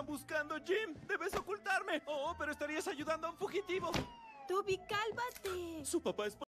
están buscando, Jim. Debes ocultarme. Oh, pero estarías ayudando a un fugitivo. Toby, cálmate. Su papá es...